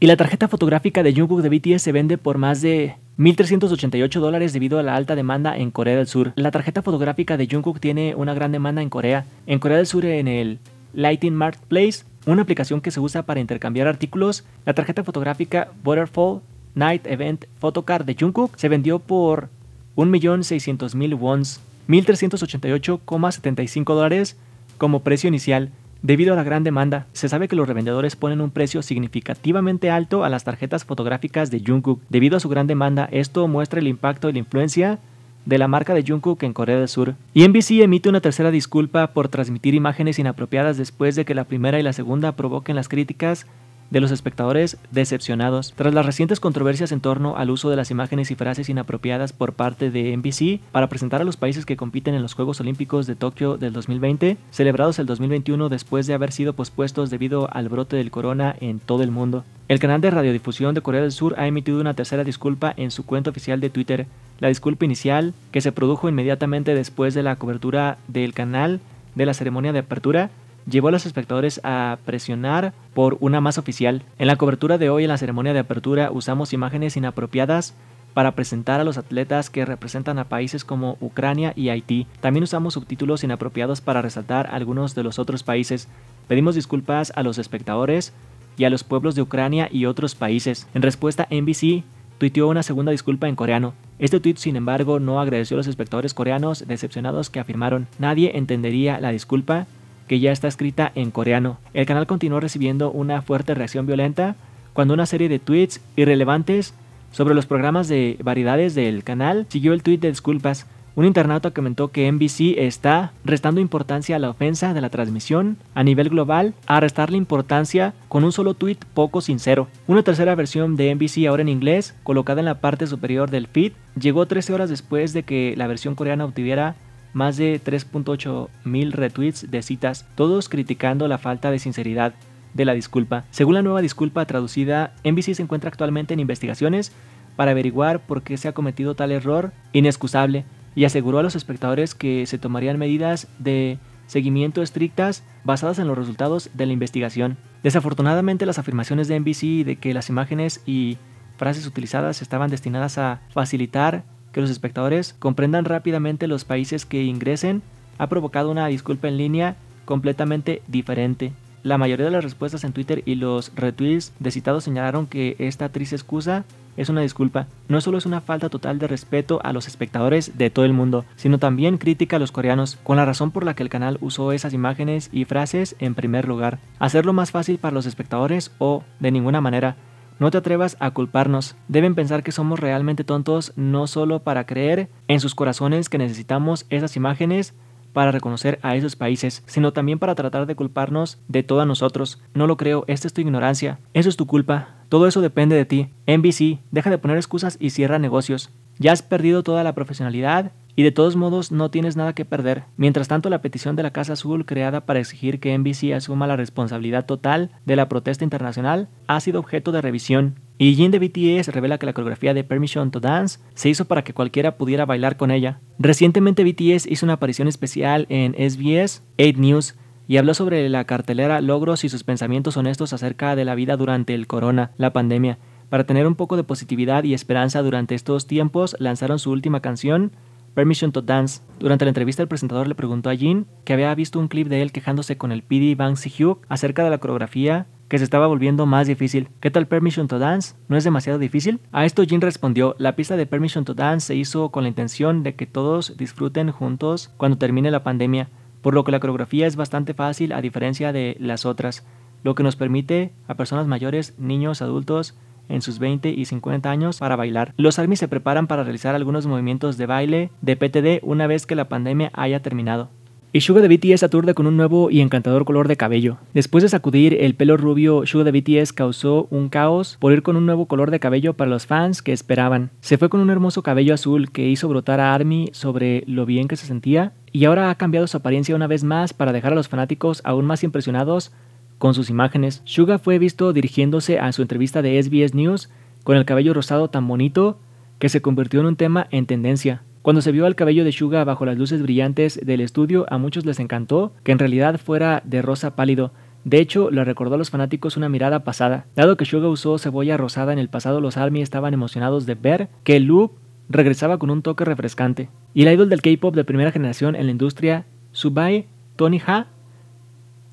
Y la tarjeta fotográfica de Jungkook de BTS se vende por más de 1.388 dólares debido a la alta demanda en Corea del Sur. La tarjeta fotográfica de Jungkook tiene una gran demanda en Corea. En Corea del Sur, en el Lighting Marketplace, una aplicación que se usa para intercambiar artículos, la tarjeta fotográfica "Waterfall Night Event Photocard de Jungkook se vendió por 1.600.000 wons 1.388,75 dólares como precio inicial. Debido a la gran demanda, se sabe que los revendedores ponen un precio significativamente alto a las tarjetas fotográficas de Jungkook. Debido a su gran demanda, esto muestra el impacto y la influencia de la marca de Jungkook en Corea del Sur. Y NBC emite una tercera disculpa por transmitir imágenes inapropiadas después de que la primera y la segunda provoquen las críticas de los espectadores decepcionados tras las recientes controversias en torno al uso de las imágenes y frases inapropiadas por parte de NBC para presentar a los países que compiten en los Juegos Olímpicos de Tokio del 2020, celebrados el 2021 después de haber sido pospuestos debido al brote del corona en todo el mundo. El canal de radiodifusión de Corea del Sur ha emitido una tercera disculpa en su cuenta oficial de Twitter. La disculpa inicial, que se produjo inmediatamente después de la cobertura del canal de la ceremonia de apertura, llevó a los espectadores a presionar por una más oficial. En la cobertura de hoy en la ceremonia de apertura usamos imágenes inapropiadas para presentar a los atletas que representan a países como Ucrania y Haití. También usamos subtítulos inapropiados para resaltar algunos de los otros países. Pedimos disculpas a los espectadores y a los pueblos de Ucrania y otros países. En respuesta, NBC tuiteó una segunda disculpa en coreano. Este tuit, sin embargo, no agradeció a los espectadores coreanos decepcionados que afirmaron nadie entendería la disculpa que ya está escrita en coreano. El canal continuó recibiendo una fuerte reacción violenta cuando una serie de tweets irrelevantes sobre los programas de variedades del canal siguió el tweet de disculpas. Un internauta comentó que NBC está restando importancia a la ofensa de la transmisión a nivel global a restarle importancia con un solo tweet poco sincero. Una tercera versión de NBC ahora en inglés, colocada en la parte superior del feed, llegó 13 horas después de que la versión coreana obtuviera más de 3.8 mil retweets de citas, todos criticando la falta de sinceridad de la disculpa. Según la nueva disculpa traducida, NBC se encuentra actualmente en investigaciones para averiguar por qué se ha cometido tal error inexcusable y aseguró a los espectadores que se tomarían medidas de seguimiento estrictas basadas en los resultados de la investigación. Desafortunadamente, las afirmaciones de NBC de que las imágenes y frases utilizadas estaban destinadas a facilitar los espectadores comprendan rápidamente los países que ingresen ha provocado una disculpa en línea completamente diferente. La mayoría de las respuestas en Twitter y los retweets de citados señalaron que esta triste excusa es una disculpa. No solo es una falta total de respeto a los espectadores de todo el mundo, sino también crítica a los coreanos, con la razón por la que el canal usó esas imágenes y frases en primer lugar. Hacerlo más fácil para los espectadores o de ninguna manera. No te atrevas a culparnos. Deben pensar que somos realmente tontos no solo para creer en sus corazones que necesitamos esas imágenes para reconocer a esos países, sino también para tratar de culparnos de todos nosotros. No lo creo, esta es tu ignorancia, eso es tu culpa, todo eso depende de ti. NBC, deja de poner excusas y cierra negocios. Ya has perdido toda la profesionalidad y de todos modos no tienes nada que perder. Mientras tanto, la petición de la Casa Azul creada para exigir que NBC asuma la responsabilidad total de la protesta internacional ha sido objeto de revisión. Y Jin de BTS revela que la coreografía de Permission to Dance se hizo para que cualquiera pudiera bailar con ella. Recientemente BTS hizo una aparición especial en SBS 8 News y habló sobre la cartelera Logros y sus pensamientos honestos acerca de la vida durante el corona, la pandemia, para tener un poco de positividad y esperanza durante estos tiempos, lanzaron su última canción, Permission to Dance. Durante la entrevista, el presentador le preguntó a Jin que había visto un clip de él quejándose con el PD Banksy Hyuk acerca de la coreografía que se estaba volviendo más difícil. ¿Qué tal Permission to Dance? ¿No es demasiado difícil? A esto Jin respondió, la pista de Permission to Dance se hizo con la intención de que todos disfruten juntos cuando termine la pandemia, por lo que la coreografía es bastante fácil a diferencia de las otras, lo que nos permite a personas mayores, niños, adultos, en sus 20 y 50 años para bailar. Los ARMY se preparan para realizar algunos movimientos de baile de PTD una vez que la pandemia haya terminado. Y Suga de BTS aturde con un nuevo y encantador color de cabello. Después de sacudir el pelo rubio, Suga de BTS causó un caos por ir con un nuevo color de cabello para los fans que esperaban. Se fue con un hermoso cabello azul que hizo brotar a ARMY sobre lo bien que se sentía y ahora ha cambiado su apariencia una vez más para dejar a los fanáticos aún más impresionados con sus imágenes, Suga fue visto dirigiéndose a su entrevista de SBS News con el cabello rosado tan bonito que se convirtió en un tema en tendencia. Cuando se vio el cabello de Suga bajo las luces brillantes del estudio, a muchos les encantó que en realidad fuera de rosa pálido. De hecho, le recordó a los fanáticos una mirada pasada. Dado que Suga usó cebolla rosada en el pasado, los ARMY estaban emocionados de ver que el look regresaba con un toque refrescante. Y la idol del K-pop de primera generación en la industria, Subai Tony Ha,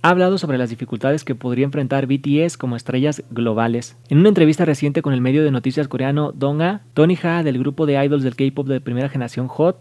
ha hablado sobre las dificultades que podría enfrentar BTS como estrellas globales. En una entrevista reciente con el medio de noticias coreano Donga, Tony Ha del grupo de idols del K-pop de primera generación HOT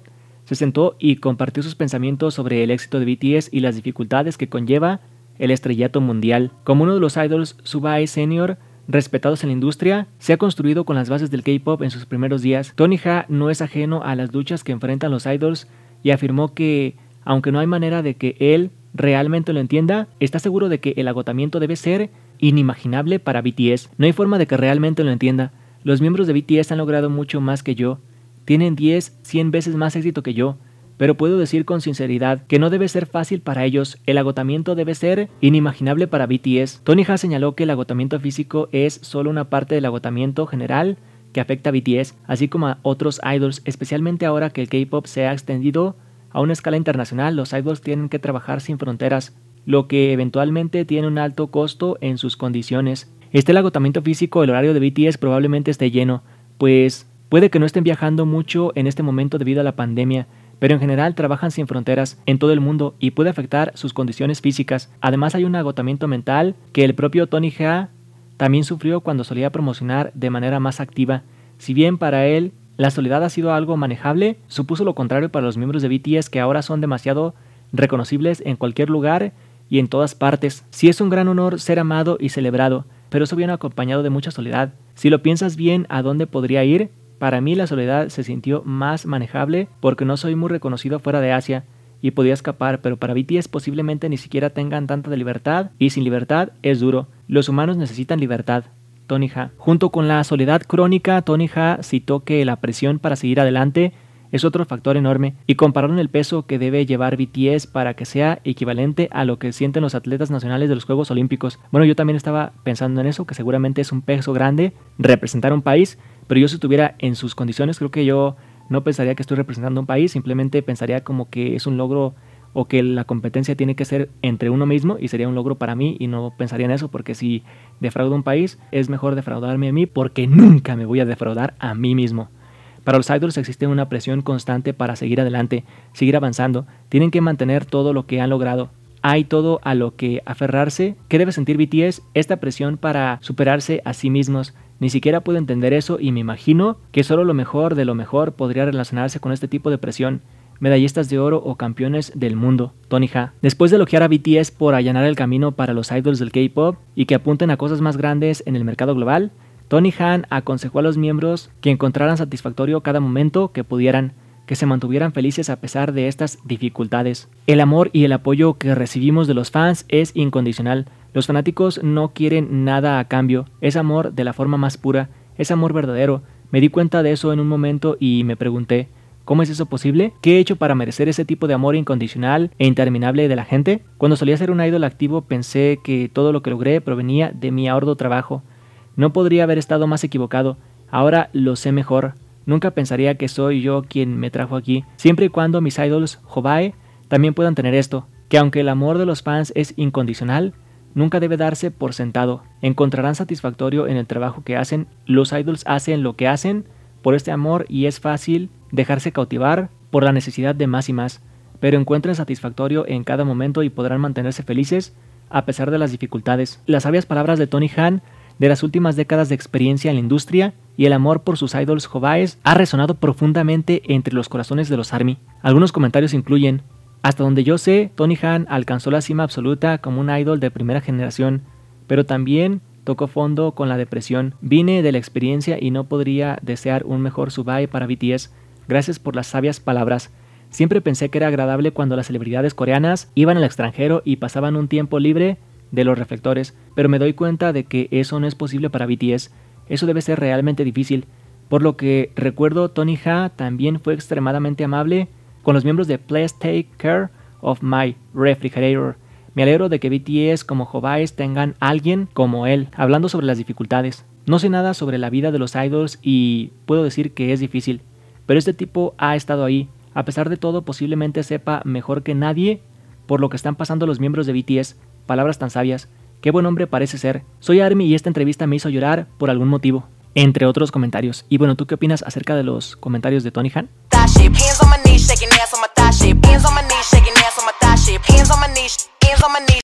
se sentó y compartió sus pensamientos sobre el éxito de BTS y las dificultades que conlleva el estrellato mundial. Como uno de los idols Subae Senior, respetados en la industria, se ha construido con las bases del K-pop en sus primeros días. Tony Ha no es ajeno a las luchas que enfrentan los idols y afirmó que, aunque no hay manera de que él realmente lo entienda, está seguro de que el agotamiento debe ser inimaginable para BTS. No hay forma de que realmente lo entienda. Los miembros de BTS han logrado mucho más que yo. Tienen 10, 100 veces más éxito que yo. Pero puedo decir con sinceridad que no debe ser fácil para ellos, el agotamiento debe ser inimaginable para BTS. Tony Ha señaló que el agotamiento físico es solo una parte del agotamiento general que afecta a BTS, así como a otros idols, especialmente ahora que el K-pop se ha extendido a una escala internacional, los cyborgs tienen que trabajar sin fronteras, lo que eventualmente tiene un alto costo en sus condiciones. Este el agotamiento físico, el horario de BTS probablemente esté lleno, pues puede que no estén viajando mucho en este momento debido a la pandemia, pero en general trabajan sin fronteras en todo el mundo y puede afectar sus condiciones físicas. Además hay un agotamiento mental que el propio Tony G.A. también sufrió cuando solía promocionar de manera más activa. Si bien para él la soledad ha sido algo manejable, supuso lo contrario para los miembros de BTS que ahora son demasiado reconocibles en cualquier lugar y en todas partes. Sí es un gran honor ser amado y celebrado, pero eso viene acompañado de mucha soledad. Si lo piensas bien, ¿a dónde podría ir? Para mí la soledad se sintió más manejable porque no soy muy reconocido fuera de Asia y podía escapar, pero para BTS posiblemente ni siquiera tengan tanta de libertad y sin libertad es duro. Los humanos necesitan libertad. Ha, Junto con la soledad crónica, Ha citó que la presión para seguir adelante es otro factor enorme y compararon el peso que debe llevar BTS para que sea equivalente a lo que sienten los atletas nacionales de los Juegos Olímpicos. Bueno, yo también estaba pensando en eso, que seguramente es un peso grande representar un país, pero yo si estuviera en sus condiciones creo que yo no pensaría que estoy representando un país, simplemente pensaría como que es un logro o que la competencia tiene que ser entre uno mismo y sería un logro para mí y no pensaría en eso porque si defraudo un país es mejor defraudarme a mí porque nunca me voy a defraudar a mí mismo. Para los idols existe una presión constante para seguir adelante, seguir avanzando, tienen que mantener todo lo que han logrado. Hay todo a lo que aferrarse. ¿Qué debe sentir BTS? Esta presión para superarse a sí mismos. Ni siquiera puedo entender eso y me imagino que solo lo mejor de lo mejor podría relacionarse con este tipo de presión medallistas de oro o campeones del mundo, Tony Ha. Después de elogiar a BTS por allanar el camino para los idols del K-pop y que apunten a cosas más grandes en el mercado global, Tony Han aconsejó a los miembros que encontraran satisfactorio cada momento que pudieran, que se mantuvieran felices a pesar de estas dificultades. El amor y el apoyo que recibimos de los fans es incondicional. Los fanáticos no quieren nada a cambio, es amor de la forma más pura, es amor verdadero. Me di cuenta de eso en un momento y me pregunté, ¿Cómo es eso posible? ¿Qué he hecho para merecer ese tipo de amor incondicional e interminable de la gente? Cuando solía ser un idol activo pensé que todo lo que logré provenía de mi ahorro trabajo. No podría haber estado más equivocado. Ahora lo sé mejor. Nunca pensaría que soy yo quien me trajo aquí, siempre y cuando mis idols Jobae también puedan tener esto, que aunque el amor de los fans es incondicional, nunca debe darse por sentado. Encontrarán satisfactorio en el trabajo que hacen, los idols hacen lo que hacen, por este amor y es fácil dejarse cautivar por la necesidad de más y más, pero encuentren satisfactorio en cada momento y podrán mantenerse felices a pesar de las dificultades. Las sabias palabras de Tony Han de las últimas décadas de experiencia en la industria y el amor por sus idols jovaes ha resonado profundamente entre los corazones de los ARMY. Algunos comentarios incluyen, hasta donde yo sé, Tony Han alcanzó la cima absoluta como un idol de primera generación, pero también Tocó fondo con la depresión. Vine de la experiencia y no podría desear un mejor Subai para BTS. Gracias por las sabias palabras. Siempre pensé que era agradable cuando las celebridades coreanas iban al extranjero y pasaban un tiempo libre de los reflectores, pero me doy cuenta de que eso no es posible para BTS. Eso debe ser realmente difícil. Por lo que recuerdo, Tony Ha también fue extremadamente amable con los miembros de Please Take Care of My Refrigerator me alegro de que BTS como Jobaes tengan alguien como él, hablando sobre las dificultades. No sé nada sobre la vida de los idols y puedo decir que es difícil, pero este tipo ha estado ahí. A pesar de todo, posiblemente sepa mejor que nadie por lo que están pasando los miembros de BTS. Palabras tan sabias. Qué buen hombre parece ser. Soy Army y esta entrevista me hizo llorar por algún motivo. Entre otros comentarios. Y bueno, ¿tú qué opinas acerca de los comentarios de Tony Han? hands on my knees.